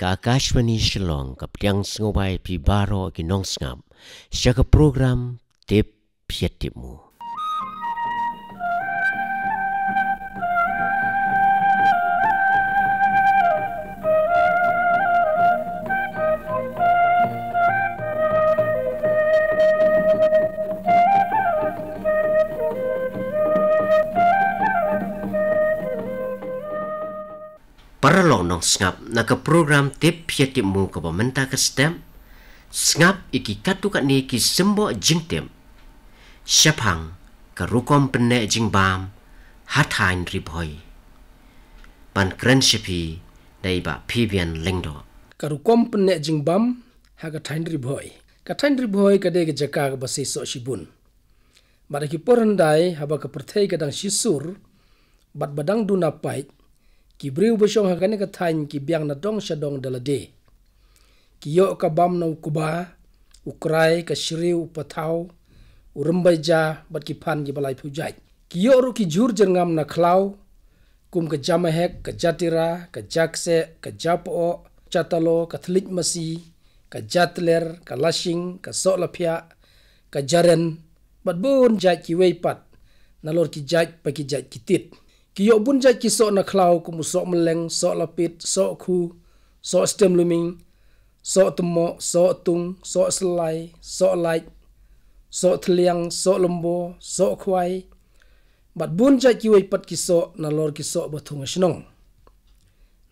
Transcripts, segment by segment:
kakashwani shalong ka pyang sngobai pi baro ki nong sngam shaka program tip pyetimu. mu para long nong snap na ka program tip pia tip mo ka pamenta ka stem snap iki katu ka ni ki sembo jing tim siapang ka rukom pene jing bam hatain ribhoy pan kren shipi na iba pibian lingdo ka rukom pene jing bam ha ka tain ribhoy ka tain ribhoy ka dege jaka ka basi so shibun Bagi perendai, haba keperthai kadang sisur, bat badang duna pait, ki breu ba shong hakane ka thain ki biang na dong sha dong dala de ki yo ka bam na kuba ukrai ka shriu pathau urumbai ja bat ki phan ji balai phu jai ki yo ru ki jur jer ngam na khlau kum ka jama hek ka jatira ka jakse ka japo chatalo ka thlik masi ka jatler ka lashing ka so lapia ka jaren bat bun jai ki wei pat na lor ki jai pa ki jai ki tit ki yo bun ja ki so na khlau ku mu so mleng so la pit so khu so stem luming so tmo so tung so slai so light so thliang so lombo so khwai bat bun ja ki wei pat ki so na lor ki so ba thung shnong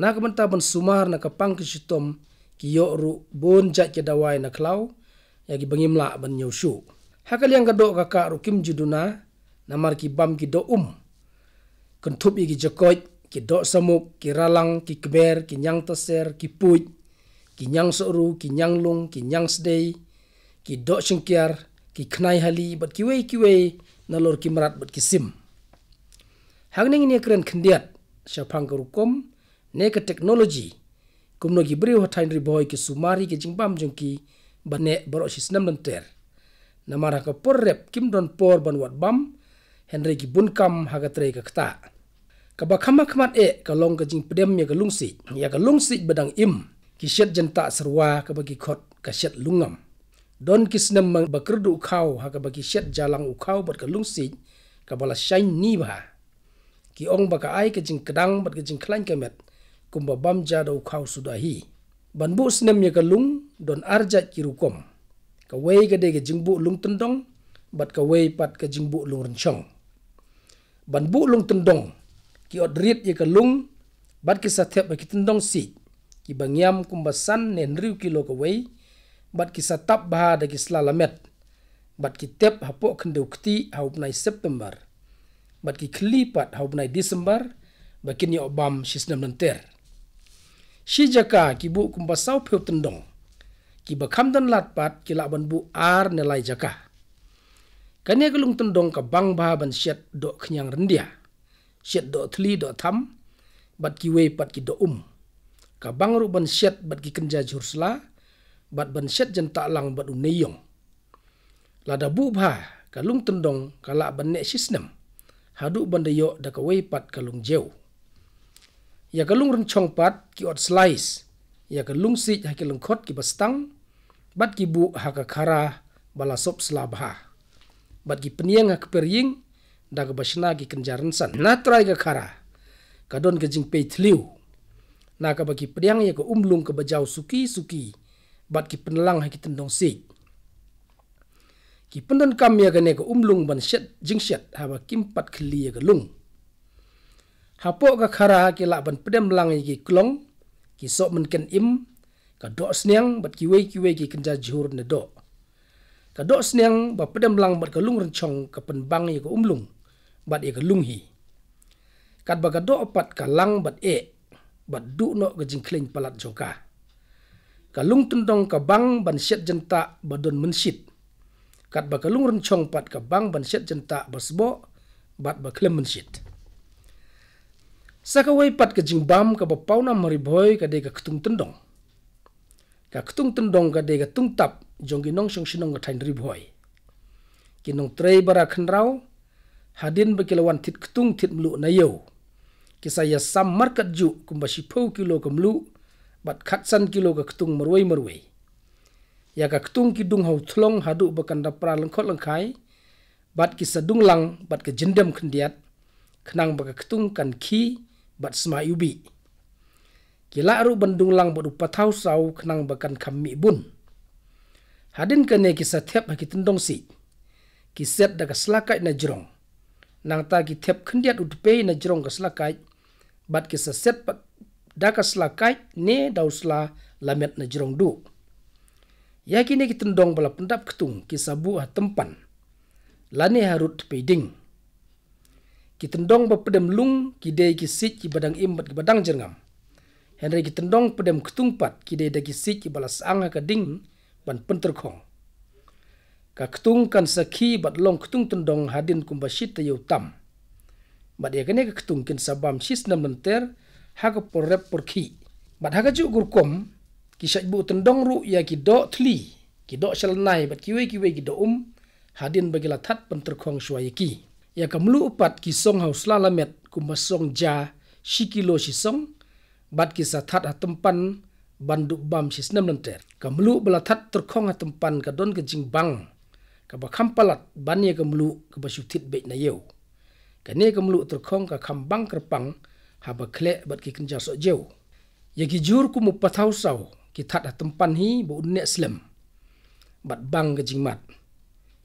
na ka manta ban sumar na ka pang ki shitom ki yo ru bun ja ki dawai na khlau ya ki bangim la ban nyau shu hakal yang ka do ka ka ru kim juduna na mar ki bam ki do um kan thup i gi jakoj ki do samuk ki ralang ki kber ki nyang taser ki puj ki nyang soru ki nyang lung ki nyang sday ki do shinkyar ki khnai hali but ki wei ki wei nalor ki marat but ki sim hagning ni kren khndiat shapang guru kom ne ka technology kumno gi bri hotai ri boy ki sumari ki jingbam jungki bane baro shi snam nan ter namara ka por rep kim don por ban wat bam henry ki bunkam hagatrei ka khta ka ba khama khama e ka long ka jing pdem me ka lung si ya ka lung si bedang im ki shet janta sarwa ka ba ki khot ka shet lungam don kisnam mang bakrdu khau ha ka ba ki shet jalang u khau bat ka lung si ka bala shain ni ba ki ong ba ka ai ka jing kadang bat ka jing khlan ka met kum ba bam ja do khau su da hi ban bu snam ye ya ka lung don arja ki ru kom ka wei ka de ka jing bu lung tun dong bat ka wei pat ka jing bu lung ron chong ban bu lung tun dong ki od rit ye ka lung bat ki sa thep ki tindong si ki bangyam kum basan ne nriu ki lo ka wei bat ki sa tap ba da ki sla la met bat ki tep ha po khun de ukti ha up nai september bat ki khli pat ha up nai december ba ki ni obam shis nam nan ter shi jaka ki bu kum basau phe tindong ki ba kham dan lat pat ki la ban bu ar ne lai jaka kanya kelung tendong ka bang bahaban syat do kenyang rendia siat do tli do tham bat ki we pat ki do um ka bang ru ban siat bat ki kenja jursla bat ban siat jan ta lang bat un neyong la da bu bha ka lung tendong ka la ban ne sisnam hadu ban de yo da ka we pat ka lung jeu ya ka lung ren chong pat ki ot slice ya ka lung si ha ki lung khot ki bastang bat ki bu ha ka khara bala sop slabha bat ki penyang ha ka pering daga basina gi kenjaran san na try ga khara ka don ga jing pe thliu na ka baki priang ye ka umlung ka bajau suki suki bat ki penlang ha ki tendong si ki pendon kam ye ga ne ka umlung ban set jing set ha ba kim pat khli ye ga lung ha po ga khara ki la ban pdem lang ye ki klong ki so men ken im ka do sneng bat ki wei ki wei ki kenja jhur ne do ka do sneng ba pdem lang bat ka lung ren chong ka pen bang ye ka umlung bat e ka lung hi kat ba ka do pat ka lang bat e bat du no ka jing klein palat jong ka ka lung tun dong ka bang ban set janta ba don mun sit kat ba ka lung ron chong pat ka bang ban set janta ba sbo bat ba klem mun sit sa ka wai pat ka jing bam ka ba pau na mari boy ka de ka khutung tun dong ka khutung tun dong ka de ka tung tap jong gi nong shong shinong ka thain ri boy ki nong trei bara khan rao hadin ba kilo wan tit ktung tit mlu na yo kisa ya sam market ju kumba shi pau kilo ka mlu bat khat san kilo ka ktung marwei marwei ya ka ktung ki dung hau thlong hadu ba kan da pra lang khol lang khai bat ki sa dung lang bat ka jindam khndiat khnang ba ka ktung kan khi bat sma yubi kila ru bandung lang ba du pathau sau khnang ba kan kham mi bun hadin ka ne ki sa thep ha ki tindong si ki set da ka slakai na jrong nang ta ki thep khndiat ut pe na jrong ka sla kai bat ki sa set pat da ka sla kai ne dausla lamet na jrong du ya ki ne ki tndong bala pndap khtung ki sabu ha tempan la ne harut pe ding ki tndong ba pdem lung ki de ki sit ki badang imbat ki badang jrengam henre ki tndong pdem khtung pat ki de da ki sit ki bala sang ka ding pan pentr khong kaktung kan saki bat long ketung tendong hadin kumba sita yu tam. Bat ya kene kaktung kin sabam sis nam menter haka porep porki. Bat haka juk gurkom kisat bu tendong ru ya kido tli. Kido shalnai bat kiwe kiwe kido um hadin bagi latat penterkong suayiki. Ya kamlu upat kisong haus lalamet kumba song ja shikilo shisong bat kisatat hatempan banduk bam sis nam menter. Kamlu belatat terkong hatempan kadon kejing bang ka ba kham palat ban ye ka mulu ka ba shutit be na yeu ka ne ka mulu tur khong ka kham bang kar pang ha ba khle bat ki kinja so jeu ye ya ki jur ku mu pathau sau ki that a tumpan hi bo ne slam bat bang ga jingmat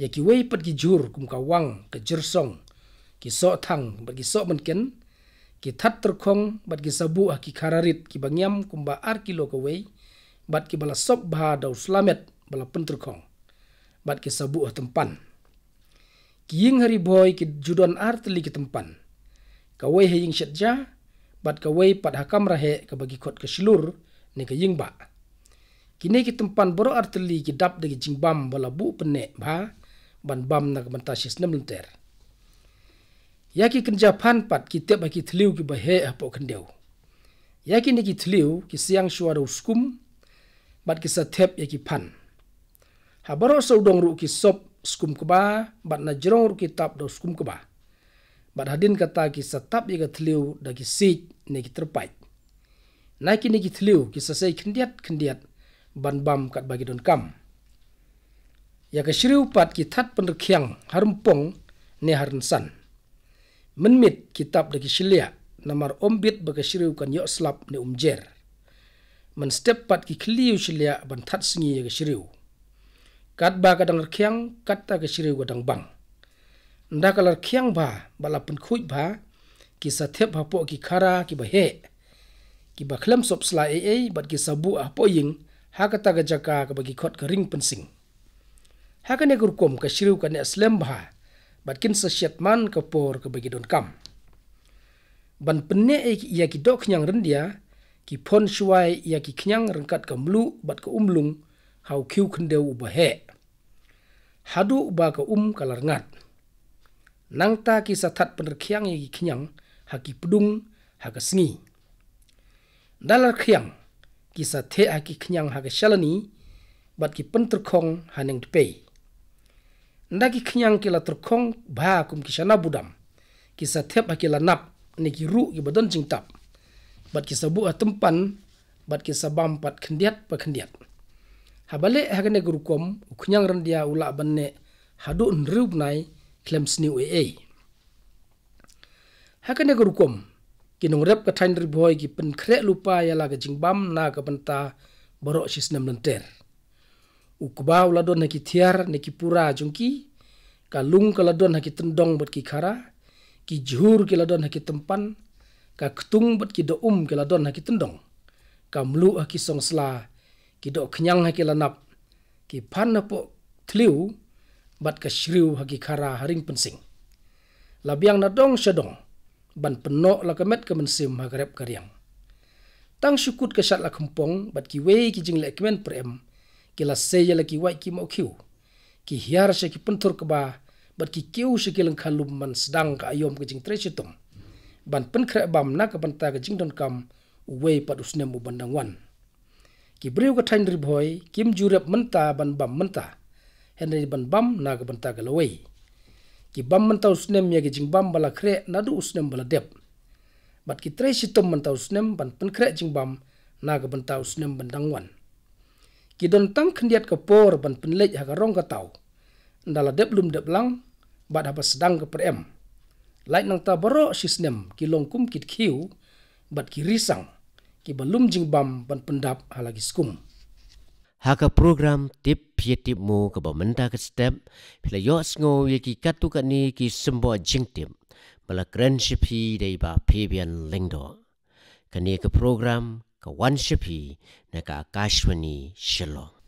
ye ya ki wei pat ki jur kum ka wang ka jer song ki so thang ba ki so man ken ki that tur khong bat ki sabu a ki kararit ki bangyam kum ba ar ki lo ka wei bat ki bala sob ba dau slamet bala pentur khong bat ki sabu o tempan. Ki ying hari boy ki judon ar teli ki tempan. Kawai he ying syat ja, bat kawai pat hakam rahe ke bagi kot ke silur ni ke ying ba. Kini ki tempan baru ar teli ki dap de ki jing bam bala bu pene ba, ban bam na ke mentah syis nem lenter. Ya ki kenja pan pat ki tiap haki teliu ki bahe hapo kendew. Ya ki ni ki teliu ki siang syuara uskum, bat ki setep ya ki pan. Ya ki pan habaro sa udong ruki sop skum kuba bat na jerong ruki tap do skum kuba bat hadin kata ki sa tap iga thliu da ki sit ne ki terpait na ki ne ki thliu ki sa sei khindiat khindiat ban bam kat bagi don kam ya ka shriu pat ki that pen rkhyang harumpong ne harn san menmit kitab da ki shilia namar ombit ba ka shriu kan yo slap ne umjer men step pat ki khliu shilia ban that singi ya ka shriu kat ba ka dang khyang kat ta ka shiru ga dang bang nda ka lar khyang ba bala pun khuj ba ki sa thep ha po ki khara ki ba he ki ba khlam sop sla e e bat ki sabu a po ying ha ka ta ga jaka ka ba ki khot ka ring pun sing ha ka ne gur kom ka shiru ka ne aslam ba bat kin sa shet man ka por ka ba ki don kam ban pun ne e ya ki dok nyang rendia ki phon shwai ya ki khnyang rangkat ka mlu bat ka umlung um hau kiu kende uba he. Hadu uba ka um kalar ngat. Nang ta ki satat pener kiang yagi kinyang haki pedung haka sengi. Dalar kiang ki sathe haki kinyang haka shalani bat ki penter kong haneng dipei. Ndaki kinyang ki la terkong bha kum ki shana budam. Ki sathe haki lanap ni ki ru ki badan jingtap. Bat ki sabu ha tempan bat ki sabam pat kendiat pa kendiat habale hagane gurukom khunyang ran dia ula banne hadu nrub nai klems ni we ei hakane gurukom kinong rep ka thain riboy gi pen khre lupa ya la ga jingbam na ga banta boro shisnem lenter ukba ula don ki thiar ne ki pura jungki ka lung ka ladon ha ki tendong bot ki khara ki jhur ki ladon ha ki tempan ka ketung bot ki do um ki ladon ha ki tendong ka mlu ha ki songsla sla ki do khnyang ha ki lanap ki phan na po thliu bat ka shriu ha ki khara haring pensing labiang na dong shadong ban penno la ka met ka men sim ha grep ka riang tang shukut ka shat la khampong bat ki wei ki jing le kmen prem ki la se ye ya la ki wai ki mo khiu ki hiar she ki punthur ka ba bat ki kiu she ki lang khalum man sdang ka ayom ka jing trechitum ban pen khra bam na ka ban ta ka jing don kam wei pat usne mo bandang wan ki breu ka thain ri bhoi kim jurep manta ban bam manta hen ri ban bam na ga banta ga loi ki bam manta usnem ye ge jing bam bala khre na du usnem bala dep bat ki tre si tom manta usnem ban pan khre jing bam na ga banta usnem ban dang wan ki don tang khndiat ka por ban pan lej ha ga rong ka tau nda la dep lum dep lang bat ha sedang ke per em lai nang ta boro si snem ki long kum kit khiu bat ki risang ki balum jing bam ban pendap halagi skum. Haka program tip pia tip mu ke ba menta ke step pila yo sngo ye ki katu ka ni ki sembo jing tip bala grand ship hi dei ba pebian lingdo. Kani ke program ka one ship hi na ka akashwani shalom.